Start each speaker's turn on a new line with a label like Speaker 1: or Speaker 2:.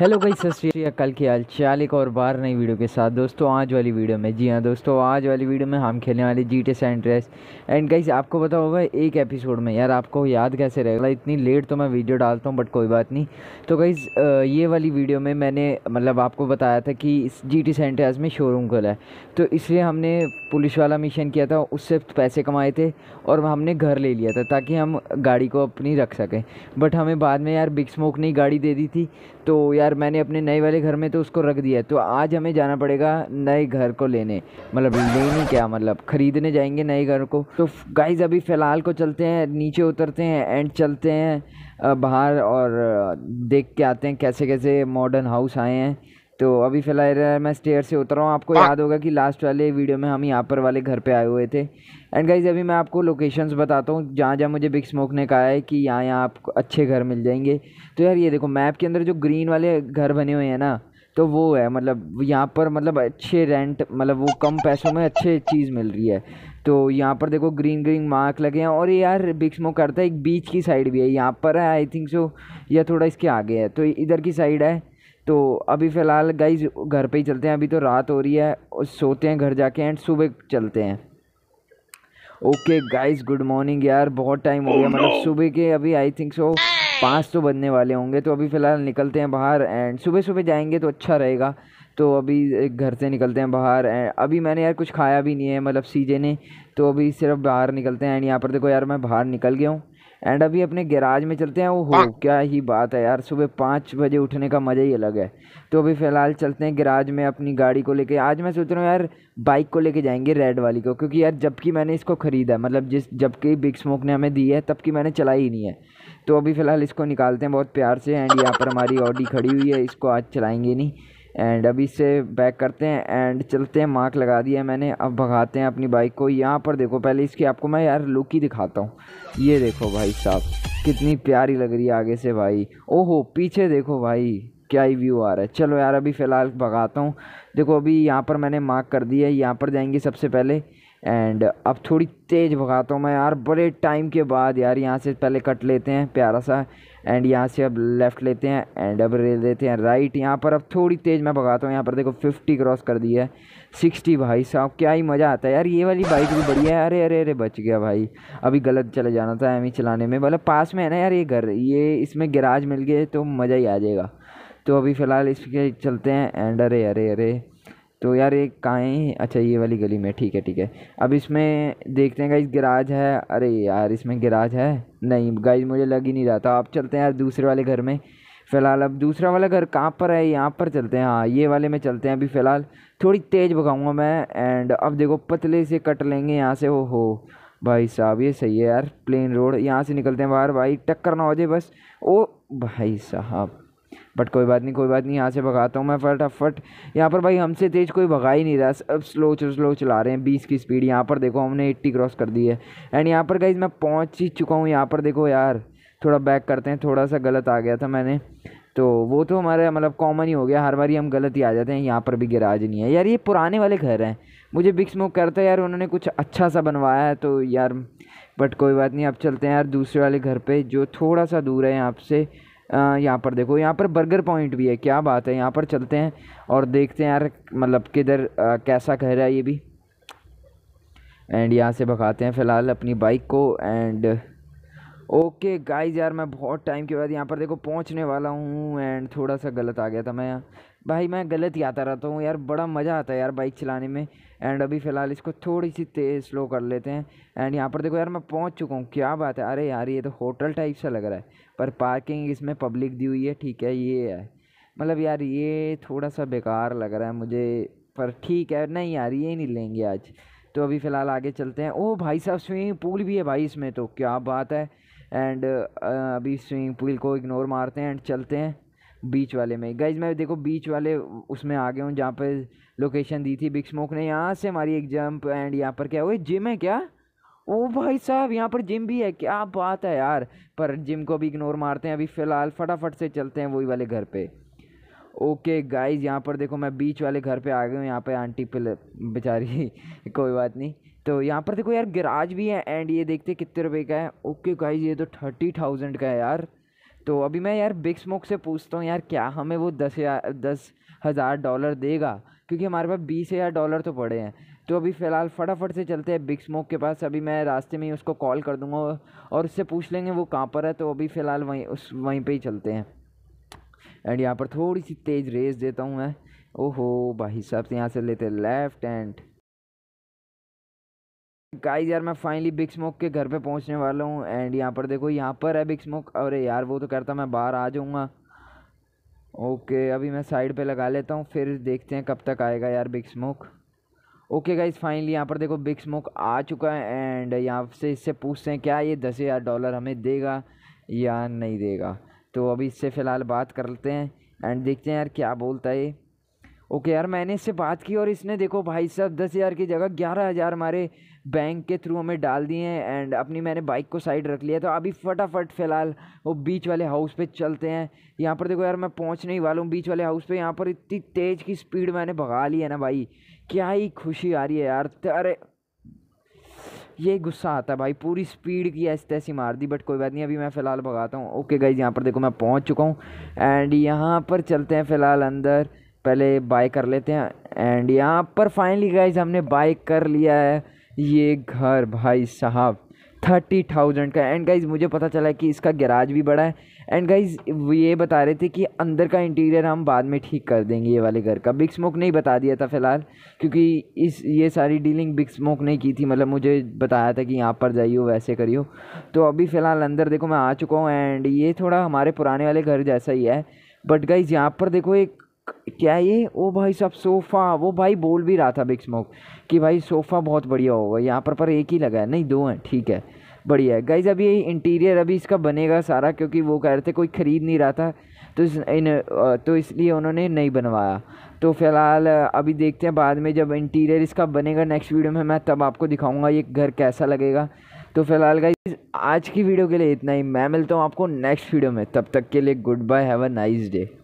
Speaker 1: Hello गई सत की हाल चाल एक और बार नई वीडियो के साथ दोस्तों आज वाली वीडियो में जी हाँ दोस्तों आज वाली वीडियो में हम खेलने वाले जी टे सेंट्रेस एंड गाइस आपको पता होगा एक एपिसोड में यार आपको याद कैसे रहेगा इतनी लेट तो मैं वीडियो डालता हूँ बट कोई बात नहीं तो गाइस ये वाली वीडियो में मैंने मतलब आपको बताया था कि इस जी टी सेंट्रेस में शोरूम खोला है तो इसलिए हमने पुलिस वाला मिशन किया था उससे पैसे कमाए थे और हमने घर ले लिया था ताकि हम गाड़ी को अपनी रख सकें बट हमें बाद में यार बिग स्मोक ने गाड़ी दे दी थी तो यार यार मैंने अपने नए वाले घर में तो उसको रख दिया तो आज हमें जाना पड़ेगा नए घर को लेने मतलब लेने क्या मतलब ख़रीदने जाएंगे नए घर को तो गाइज अभी फ़िलहाल को चलते हैं नीचे उतरते हैं एंड चलते हैं बाहर और देख के आते हैं कैसे कैसे मॉडर्न हाउस आए हैं तो अभी फिलहाल मैं स्टेयर से उतर रहा हूँ आपको हाँ। याद होगा कि लास्ट वाले वीडियो में हम यहाँ पर वाले घर पे आए हुए थे एंड गाइज अभी मैं आपको लोकेशंस बताता हूँ जहाँ जहाँ मुझे बिग स्मोक ने कहा है कि यहाँ यहाँ आपको अच्छे घर मिल जाएंगे तो यार ये देखो मैप के अंदर जो ग्रीन वाले घर बने हुए हैं ना तो वो है मतलब यहाँ पर मतलब अच्छे रेंट मतलब वो कम पैसों में अच्छे चीज़ मिल रही है तो यहाँ पर देखो ग्रीन ग्रीन मार्क लगे हैं और ये यार बिग स्मोक करता है एक बीच की साइड भी है यहाँ पर है आई थिंक सो यह थोड़ा इसके आगे है तो इधर की साइड है तो अभी फ़िलहाल गाइज घर पे ही चलते हैं अभी तो रात हो रही है और सोते हैं घर जाके एंड सुबह चलते हैं ओके गाइज गुड मॉर्निंग यार बहुत टाइम हो गया oh, मतलब सुबह के अभी आई थिंक सो पाँच तो बनने वाले होंगे तो अभी फ़िलहाल निकलते हैं बाहर एंड सुबह सुबह जाएंगे तो अच्छा रहेगा तो अभी घर से निकलते हैं बाहर एंड अभी मैंने यार कुछ खाया भी नहीं है मतलब सीजे ने तो अभी सिर्फ बाहर निकलते हैं एंड यहाँ पर देखो यार मैं बाहर निकल गया हूँ एंड अभी अपने गैराज में चलते हैं हो क्या ही बात है यार सुबह पाँच बजे उठने का मज़ा ही अलग है तो अभी फ़िलहाल चलते हैं गैराज में अपनी गाड़ी को लेके आज मैं सोच रहा हूँ यार बाइक को लेके जाएंगे रेड वाली को क्योंकि यार जबकि मैंने इसको ख़रीदा मतलब जिस जबकि बिग स्मोक ने हमें दी है तब की मैंने चलाई ही नहीं है तो अभी फ़िलहाल इसको निकालते हैं बहुत प्यार से एंड यहाँ पर हमारी ऑडी खड़ी हुई है इसको आज चलाएँगे नहीं एंड अभी से बैक करते हैं एंड चलते हैं मार्क लगा दिया मैंने अब भगाते हैं अपनी बाइक को यहाँ पर देखो पहले इसकी आपको मैं यार लुक ही दिखाता हूँ ये देखो भाई साहब कितनी प्यारी लग रही है आगे से भाई ओहो पीछे देखो भाई क्या ही व्यू आ रहा है चलो यार अभी फ़िलहाल भगाता हूँ देखो अभी यहाँ पर मैंने मार्क कर दी है यहाँ पर जाएंगे सबसे पहले एंड uh, अब थोड़ी तेज़ भगाता हूँ मैं यार बड़े टाइम के बाद यार यहाँ से पहले कट लेते हैं प्यारा सा एंड यहाँ से अब लेफ़्ट लेते हैं एंड अब ले लेते हैं राइट यहाँ पर अब थोड़ी तेज़ मैं भगाता हूँ यहाँ पर देखो फिफ्टी क्रॉस कर दी है सिक्सटी भाई साहब क्या ही मज़ा आता है यार ये वाली बाइक भी बढ़िया है अरे अरे अरे बच गया भाई अभी गलत चले जाना था एम चलाने में मतलब पास में है ना यार ये घर ये इसमें गिराज मिल गए तो मज़ा ही आ जाएगा तो अभी फ़िलहाल इसके चलते हैं एंड अरे अरे अरे तो यार ये ही अच्छा ये वाली गली में ठीक है ठीक है अब इसमें देखते हैं गाइज गराज है अरे यार इसमें गराज है नहीं गाइज मुझे लग ही नहीं रहा था आप चलते हैं यार दूसरे वाले घर में फ़िलहाल अब दूसरा वाला घर कहाँ पर है यहाँ पर चलते हैं हाँ ये वाले में चलते हैं अभी फ़िलहाल थोड़ी तेज़ भगाऊँगा मैं एंड अब देखो पतले से कट लेंगे यहाँ से ओ हो भाई साहब ये सही है यार प्लेन रोड यहाँ से निकलते हैं बाहर भाई टक्कर ना हो जाए बस ओ भाई साहब बट कोई बात नहीं कोई बात नहीं यहाँ से भगाता हूँ मैं फटाफट यहाँ पर भाई हमसे तेज़ कोई भगा ही नहीं रहा अब स्लो स्लो चला रहे हैं बीस की स्पीड यहाँ पर देखो हमने एट्टी क्रॉस कर दी है एंड यहाँ पर गई मैं पहुँच ही चुका हूँ यहाँ पर देखो यार थोड़ा बैक करते हैं थोड़ा सा गलत आ गया था मैंने तो वो तो हमारा मतलब कॉमन ही हो गया हर बार हम गलत ही आ जाते हैं यहाँ पर भी गिराज नहीं है यार ये पुराने वाले घर हैं मुझे बिग स्मोक करता है यार उन्होंने कुछ अच्छा सा बनवाया है तो यार बट कोई बात नहीं अब चलते हैं यार दूसरे वाले घर पे जो थोड़ा सा दूर है यहाँ से यहाँ पर देखो यहाँ पर बर्गर पॉइंट भी है क्या बात है यहाँ पर चलते हैं और देखते हैं यार मतलब किधर कैसा कह रहा है ये भी एंड यहाँ से भगाते हैं फ़िलहाल अपनी बाइक को एंड ओके गाइस यार मैं बहुत टाइम के बाद यहाँ पर देखो पहुँचने वाला हूँ एंड थोड़ा सा गलत आ गया था मैं यहाँ भाई मैं गलत ही आता रहता हूँ यार बड़ा मज़ा आता है यार बाइक चलाने में एंड अभी फ़िलहाल इसको थोड़ी सी तेज़ स्लो कर लेते हैं एंड यहाँ पर देखो यार मैं पहुँच चुका हूँ क्या बात है अरे यार ये तो होटल टाइप सा लग रहा है पर पार्किंग इसमें पब्लिक दी हुई है ठीक है ये है मतलब यार ये थोड़ा सा बेकार लग रहा है मुझे पर ठीक है नहीं यार ये नहीं लेंगे आज तो अभी फ़िलहाल आगे चलते हैं ओ भाई साहब स्विमिंग पूल भी है भाई इसमें तो क्या बात है एंड अभी स्विमिंग पूल को इग्नोर मारते हैं एंड चलते हैं बीच वाले में गाइज मैं देखो बीच वाले उसमें आ गया हूँ जहाँ पर लोकेशन दी थी बिग स्मोक ने यहाँ से हमारी एक जंप एंड यहाँ पर क्या हुआ जिम है क्या ओ भाई साहब यहाँ पर जिम भी है क्या बात है यार पर जिम को भी इग्नोर मारते हैं अभी फ़िलहाल फटाफट से चलते हैं वही वाले घर पे ओके गाइस यहाँ पर देखो मैं बीच वाले घर पे आ गया हूँ यहाँ पे आंटी पिल बेचारी कोई बात नहीं तो यहाँ पर देखो यार गिराज भी है एंड ये देखते कितने रुपये का है ओके गाइस ये तो थर्टी थाउजेंड का है यार तो अभी मैं यार बिग स्मोक से पूछता हूँ यार क्या हमें वो दस हजार दस हज़ार डॉलर देगा क्योंकि हमारे पास बीस हज़ार डॉलर तो पड़े हैं तो अभी फ़िलहाल फटाफट से चलते हैं बिग स्मोक के पास अभी मैं रास्ते में ही उसको कॉल कर दूँगा और उससे पूछ लेंगे वो कहाँ पर है तो अभी फ़िलहाल वहीं उस वहीं पर ही चलते हैं एंड यहाँ पर थोड़ी सी तेज़ रेस देता हूँ मैं ओहो भाई साहब से यहाँ से लेते लेफ़्ट एंड गाइस यार मैं फाइनली बिग स्मोक के घर पे पहुंचने वाला हूँ एंड यहाँ पर देखो यहाँ पर है बिग स्मोक अरे यार वो तो करता मैं बाहर आ जाऊँगा ओके अभी मैं साइड पे लगा लेता हूँ फिर देखते हैं कब तक आएगा यार big smoke okay guys finally यहाँ पर देखो बिग स्मोक आ चुका है एंड यहाँ से इससे पूछते हैं क्या ये दस हज़ार डॉलर हमें देगा या नहीं देगा तो अभी इससे फ़िलहाल बात करते हैं एंड देखते हैं यार क्या बोलता है ओके यार मैंने इससे बात की और इसने देखो भाई साहब दस हज़ार की जगह ग्यारह हज़ार मारे बैंक के थ्रू हमें डाल दिए हैं एंड अपनी मैंने बाइक को साइड रख लिया तो अभी फटाफट फ़िलहाल वो बीच वाले हाउस पे चलते हैं यहाँ पर देखो यार मैं पहुँचने ही वाला हूँ बीच वाले हाउस पे यहाँ पर इतनी तेज़ की स्पीड मैंने भगा ली है ना भाई क्या ही खुशी आ रही है यार अरे ये गुस्सा आता है भाई पूरी स्पीड की ऐसी तैसी मार दी बट कोई बात नहीं अभी मैं फ़िलहाल भगाता हूँ ओके गाइज यहाँ पर देखो मैं पहुँच चुका हूँ एंड यहाँ पर चलते हैं फ़िलहाल अंदर पहले बाय कर लेते हैं एंड यहाँ पर फाइनली गाइज हमने बाय कर लिया है ये घर भाई साहब थर्टी थाउजेंड का एंड गाइज मुझे पता चला कि इसका गैराज भी बड़ा है एंड गाइज ये बता रहे थे कि अंदर का इंटीरियर हम बाद में ठीक कर देंगे ये वाले घर का बिग स्मोक नहीं बता दिया था फिलहाल क्योंकि इस ये सारी डीलिंग बिग स्मोक नहीं की थी मतलब मुझे बताया था कि यहाँ पर जाइयो वैसे करियो तो अभी फ़िलहाल अंदर देखो मैं आ चुका हूँ एंड ये थोड़ा हमारे पुराने वाले घर जैसा ही है बट गाइज यहाँ पर देखो एक क्या ये ओ भाई साहब सोफ़ा वो भाई बोल भी रहा था बिग स्मोक कि भाई सोफ़ा बहुत बढ़िया होगा यहाँ पर पर एक ही लगा है नहीं दो हैं ठीक है बढ़िया है गाइज अभी इंटीरियर अभी इसका बनेगा सारा क्योंकि वो कह रहे थे कोई ख़रीद नहीं रहा था तो इस इन तो इसलिए उन्होंने नहीं बनवाया तो फ़िलहाल अभी देखते हैं बाद में जब इंटीरियर इसका बनेगा नेक्स्ट वीडियो में मैं तब आपको दिखाऊंगा ये घर कैसा लगेगा तो फिलहाल गाइज आज की वीडियो के लिए इतना ही मैं मिलता हूँ आपको नेक्स्ट वीडियो में तब तक के लिए goodbye have a nice day